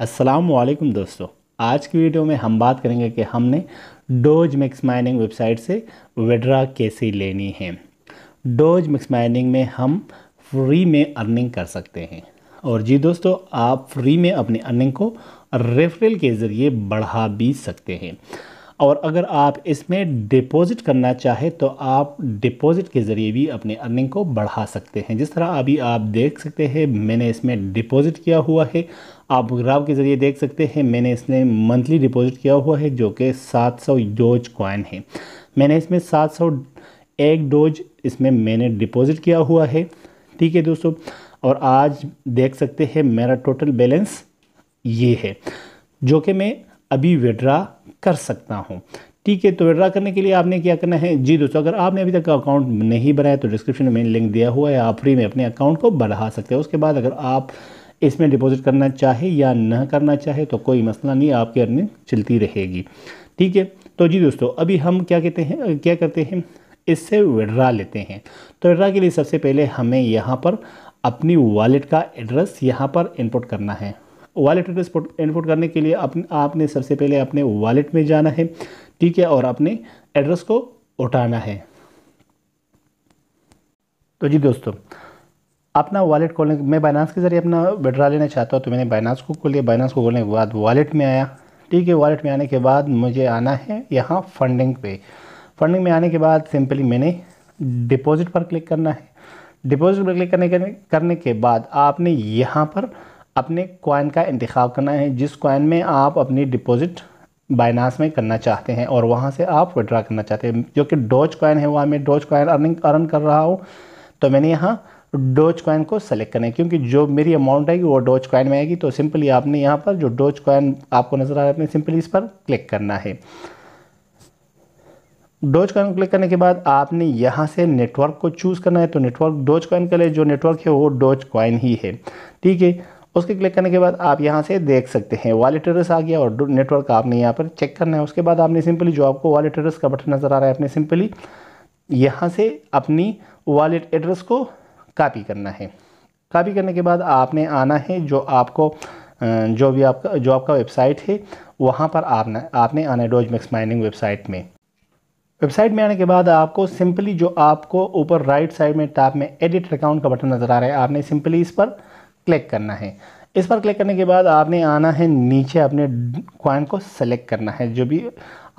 असलकम दोस्तों आज की वीडियो में हम बात करेंगे कि हमने डोज मिक्स माइनिंग वेबसाइट से विड्रा कैसे लेनी है डोज मिक्स माइनिंग में हम फ्री में अर्निंग कर सकते हैं और जी दोस्तों आप फ्री में अपनी अर्निंग को रेफरल के ज़रिए बढ़ा भी सकते हैं और अगर आप इसमें डिपॉजिट करना चाहे तो आप डिपॉजिट के ज़रिए भी अपने अर्निंग को बढ़ा सकते हैं जिस तरह अभी आप देख सकते हैं मैंने इसमें डिपॉजिट किया हुआ है आप ग्राफ के ज़रिए देख सकते हैं मैंने इसमें मंथली डिपॉजिट किया हुआ है जो कि सात सौ डोज कॉइन है मैंने इसमें सौ एक डोज इसमें मैंने डिपॉजिट किया हुआ है ठीक है दोस्तों और आज देख सकते हैं मेरा टोटल बैलेंस ये है जो कि मैं अभी विड्रा कर सकता हूँ ठीक है तो विड्रा करने के लिए आपने क्या करना है जी दोस्तों अगर आपने अभी तक अकाउंट नहीं बनाया तो डिस्क्रिप्शन में मैंने लिंक दिया हुआ है आप फ्री में अपने अकाउंट को बढ़ा सकते हैं उसके बाद अगर आप इसमें डिपॉजिट करना चाहे या न करना चाहे तो कोई मसला नहीं आपकी अर्निंग चलती रहेगी ठीक है तो जी दोस्तों अभी हम क्या कहते हैं क्या करते हैं इससे विड्रा लेते हैं तो विड्रा के लिए सबसे पहले हमें यहाँ पर अपनी वॉलेट का एड्रेस यहाँ पर इनपुट करना है वॉलेट एड्रेस इनपुट करने के लिए अपने आपने सबसे पहले अपने वॉलेट में जाना है ठीक है और अपने एड्रेस को उठाना है तो जी दोस्तों अपना वॉलेट खोलने मैं बाइनास के ज़रिए अपना विड्रा लेना चाहता हूँ तो मैंने बाइनास को खोल लिया बाइनास को खोलने के बाद वॉलेट में आया ठीक है वॉलेट में आने के बाद मुझे आना है यहाँ फंडिंग पे फंडिंग में आने के बाद सिंपली मैंने डिपॉजिट पर क्लिक करना है डिपॉजिट पर क्लिक करने करने के बाद आपने यहाँ पर अपने कॉइन का इंतखब करना है जिस कॉइन में आप अपनी डिपॉजिट बाइनास में करना चाहते हैं और वहाँ से आप विड्रा करना चाहते हैं जो कि डोज कॉइन है वहाँ मैं डोज कॉइन अर्निंग अर्न कर रहा हूँ तो मैंने यहाँ डोज कॉइन को सेलेक्ट करें क्योंकि जो मेरी अमाउंट आएगी वो डोज कॉइन में आएगी तो सिंपली आपने यहाँ पर जो डोज कॉइन आपको नज़र आ रहा है आपने सिंपली इस पर क्लिक करना है डोज कॉइन क्लिक करने के बाद आपने यहाँ से नेटवर्क को चूज़ करना है तो नेटवर्क डोज कॉइन के लिए जो नेटवर्क है वो डोज कॉइन ही है ठीक है उसके क्लिक करने के बाद आप यहाँ से देख सकते हैं वालेट एड्रेस आ गया और नेटवर्क आपने यहाँ पर चेक करना है उसके बाद आपने सिंपली जो आपको वालेट एड्रेस का बटन नज़र आ रहा है आपने सिंपली यहाँ से अपनी वॉलेट एड्रेस को कापी करना है कापी करने के बाद आपने आना है जो आपको जो भी आपका जो आपका वेबसाइट है वहाँ पर आपने आपने आना है डोज मैक्स माइनिंग वेबसाइट में वेबसाइट में आने के बाद आपको सिंपली जो आपको ऊपर राइट साइड में टैब में एडिट अकाउंट का बटन नज़र आ रहा है आपने सिंपली इस पर क्लिक करना है इस पर क्लिक करने के बाद आपने आना है नीचे अपने क्वाइन को सेलेक्ट करना है जो भी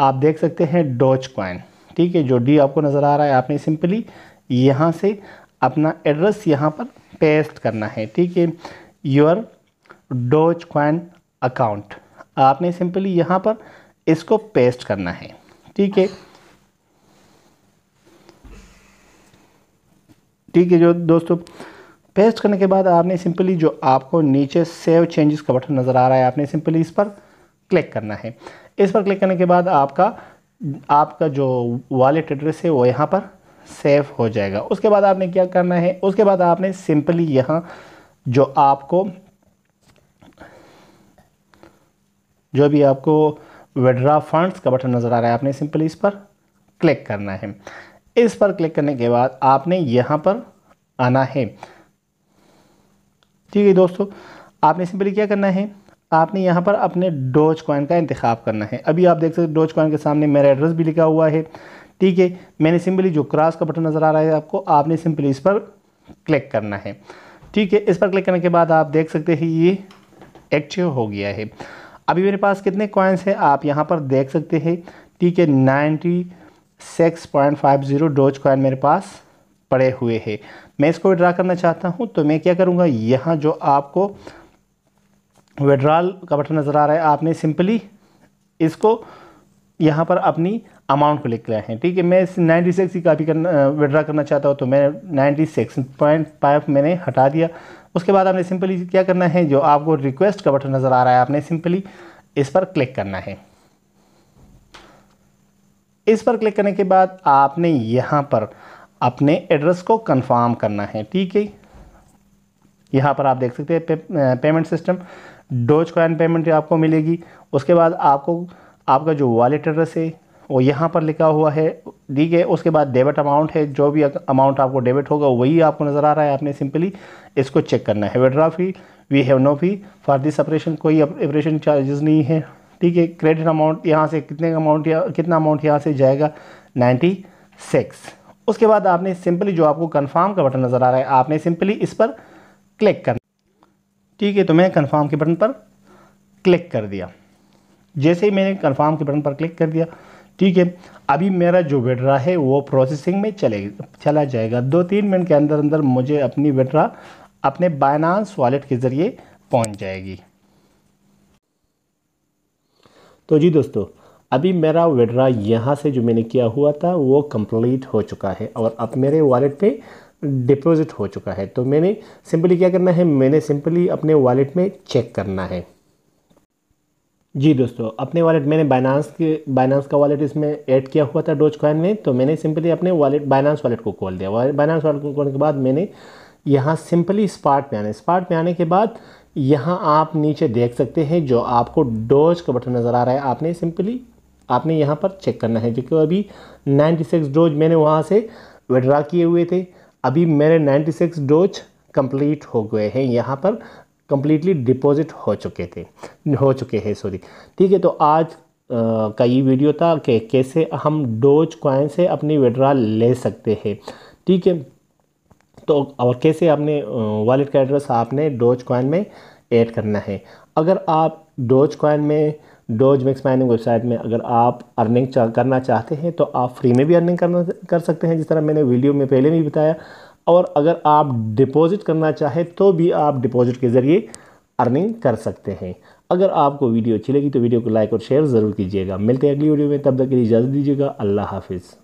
आप देख सकते हैं डॉच क्वाइन ठीक है जो डी आपको नज़र आ रहा है आपने सिंपली यहाँ से अपना एड्रेस यहाँ पर पेस्ट करना है ठीक है योर डॉच क्वाइन अकाउंट आपने सिंपली यहाँ पर इसको पेस्ट करना है ठीक है ठीक है जो दोस्तों पेस्ट करने के बाद आपने सिंपली जो आपको नीचे सेव चेंजेस का बटन नज़र आ रहा है आपने सिंपली इस पर क्लिक करना है इस पर क्लिक करने के बाद आपका आपका जो वॉलेट एड्रेस है वो यहाँ पर सेव हो जाएगा उसके बाद आपने क्या करना है उसके बाद आपने सिंपली यहाँ जो आपको जो भी आपको विड्रा फंड्स का बटन नज़र आ रहा है आपने सिंपली इस पर क्लिक करना है इस पर क्लिक करने के बाद आपने यहाँ पर आना है ठीक है दोस्तों आपने सिंपली क्या करना है आपने यहाँ पर अपने डोज कॉइन का इंतखब करना है अभी आप देख सकते डोज कॉइन के सामने मेरा एड्रेस भी लिखा हुआ है ठीक है मैंने सिंपली जो क्रॉस का बटन नज़र आ रहा है आपको आपने सिंपली इस पर क्लिक करना है ठीक है इस पर क्लिक करने के बाद आप देख सकते हैं ये एक्टिव हो गया है अभी मेरे पास कितने कॉइन्स हैं आप यहाँ पर देख सकते हैं ठीक है ninety six point five zero Doge coin मेरे पास पड़े हुए हैं मैं इसको विड्रा करना चाहता हूँ तो मैं क्या करूँगा यहाँ जो आपको विड्रॉल का बटन नज़र आ रहा है आपने सिंपली इसको यहाँ पर अपनी अमाउंट को लिख लिया है ठीक है मैं इस नाइन्टी सिक्स की कापी करना विड्रा करना चाहता हूँ तो मैं नाइन्टी सिक्स पॉइंट फाइव मैंने हटा दिया उसके बाद आपने सिंपली क्या करना है जो आपको रिक्वेस्ट का बटन नज़र आ रहा है आपने सिंपली इस पर क्लिक करना है इस पर क्लिक करने के बाद आपने यहाँ पर अपने एड्रेस को कंफर्म करना है ठीक है यहाँ पर आप देख सकते हैं pay, payment system Doge coin payment आपको मिलेगी उसके बाद आपको आपका जो वॉलेट एड्रेस है वो यहाँ पर लिखा हुआ है ठीक है उसके बाद डेबिट अमाउंट है जो भी अमाउंट आपको डेबिट होगा वही आपको नज़र आ रहा है आपने सिंपली इसको चेक करना है withdraw fee we have no fee for this operation कोई ऑपरेशन चार्जेस नहीं है ठीक है क्रेडिट अमाउंट यहाँ से कितने अमाउंट या कितना अमाउंट यहाँ से जाएगा नाइन्टी सिक्स उसके बाद आपने सिंपली जो आपको कन्फर्म का बटन नज़र आ रहा है आपने सिंपली इस पर क्लिक करना ठीक है तो मैंने कन्फर्म के बटन पर क्लिक कर दिया जैसे ही मैंने कन्फर्म के बटन पर क्लिक कर दिया ठीक है अभी मेरा जो विड्रा है वो प्रोसेसिंग में चले चला जाएगा दो तीन मिनट के अंदर अंदर मुझे अपनी विड्रा अपने बाइनांस वॉलेट के ज़रिए पहुंच जाएगी तो जी दोस्तों अभी मेरा विड्रा यहाँ से जो मैंने किया हुआ था वो कंप्लीट हो चुका है और अब मेरे वॉलेट पे डिपॉजिट हो चुका है तो मैंने सिंपली क्या करना है मैंने सिंपली अपने वॉलेट में चेक करना है जी दोस्तों अपने वॉलेट मैंने बाइनांस के बाइनांस का वॉलेट इसमें ऐड किया हुआ था डोज कॉइन में तो मैंने सिंपली अपने वॉलेट बाइनांस वॉलेट को खोल दिया बाइनांस वॉलेट को खोलने के बाद मैंने यहाँ सिंपली स्पार्ट में आना स्पार्ट में आने के बाद यहाँ आप नीचे देख सकते हैं जो आपको डोज का बटन नज़र आ रहा है आपने सिंपली आपने यहाँ पर चेक करना है क्योंकि अभी 96 डोज मैंने वहाँ से विड्रा किए हुए थे अभी मेरे 96 डोज कंप्लीट हो गए हैं यहाँ पर कंप्लीटली डिपॉजिट हो चुके थे हो चुके हैं सॉरी ठीक है तो आज का ये वीडियो था कि कैसे हम डोज क्वाइन से अपनी विड्रा ले सकते हैं ठीक है तो और कैसे अपने वॉलेट का एड्रेस आपने डोज क्वाइन में ऐड करना है अगर आप डोज क्वाइन में डोज मैक्स माइनिंग वेबसाइट में अगर आप अर्निंग चा, करना चाहते हैं तो आप फ्री में भी अर्निंग करना कर सकते हैं जिस तरह मैंने वीडियो में पहले भी बताया और अगर आप डिपॉजिट करना चाहें तो भी आप डिपॉजिट के ज़रिए अर्निंग कर सकते हैं अगर आपको वीडियो अच्छी लगी तो वीडियो को लाइक और शेयर ज़रूर कीजिएगा मिलते हैं अगली वीडियो में तब तक के लिए इजाज़त दीजिएगा अल्लाह हाफिज़